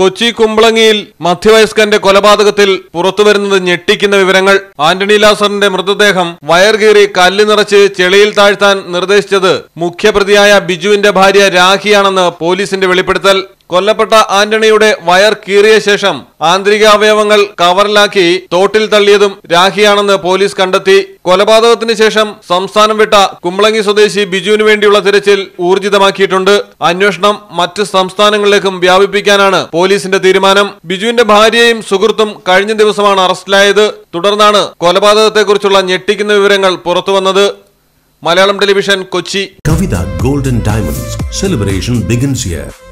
കൊച്ചി കുമ്പളങ്ങിയിൽ മധ്യവയസ്കന്റെ കൊലപാതകത്തിൽ പുറത്തുവരുന്നത് ഞെട്ടിക്കുന്ന വിവരങ്ങൾ ആന്റണി ലാസറിന്റെ മൃതദേഹം വയർ കീറി കല്ല് നിറച്ച് ചെളിയിൽ താഴ്ത്താൻ നിർദ്ദേശിച്ചത് മുഖ്യപ്രതിയായ ബിജുവിന്റെ ഭാര്യ രാഖിയാണെന്ന് പോലീസിന്റെ വെളിപ്പെടുത്തൽ കൊല്ലപ്പെട്ട ആന്റണിയുടെ വയർ കീറിയ ശേഷം ആന്തരികാവയവങ്ങൾ കവറിലാക്കി തോട്ടിൽ തള്ളിയതും രാഖിയാണെന്ന് പോലീസ് കണ്ടെത്തി കൊലപാതകത്തിന് ശേഷം സംസ്ഥാനം വിട്ട കുമ്പളങ്ങി സ്വദേശി ബിജുവിന് വേണ്ടിയുള്ള തിരച്ചിൽ ഊർജിതമാക്കിയിട്ടുണ്ട് അന്വേഷണം മറ്റ് സംസ്ഥാനങ്ങളിലേക്കും വ്യാപിപ്പിക്കാനാണ് പോലീസിന്റെ തീരുമാനം ബിജുവിന്റെ ഭാര്യയും സുഹൃത്തും കഴിഞ്ഞ ദിവസമാണ് അറസ്റ്റിലായത് തുടർന്നാണ് കൊലപാതകത്തെക്കുറിച്ചുള്ള ഞെട്ടിക്കുന്ന വിവരങ്ങൾ പുറത്തുവന്നത് Malayalam television Kochi Kavitha golden diamonds celebration begins here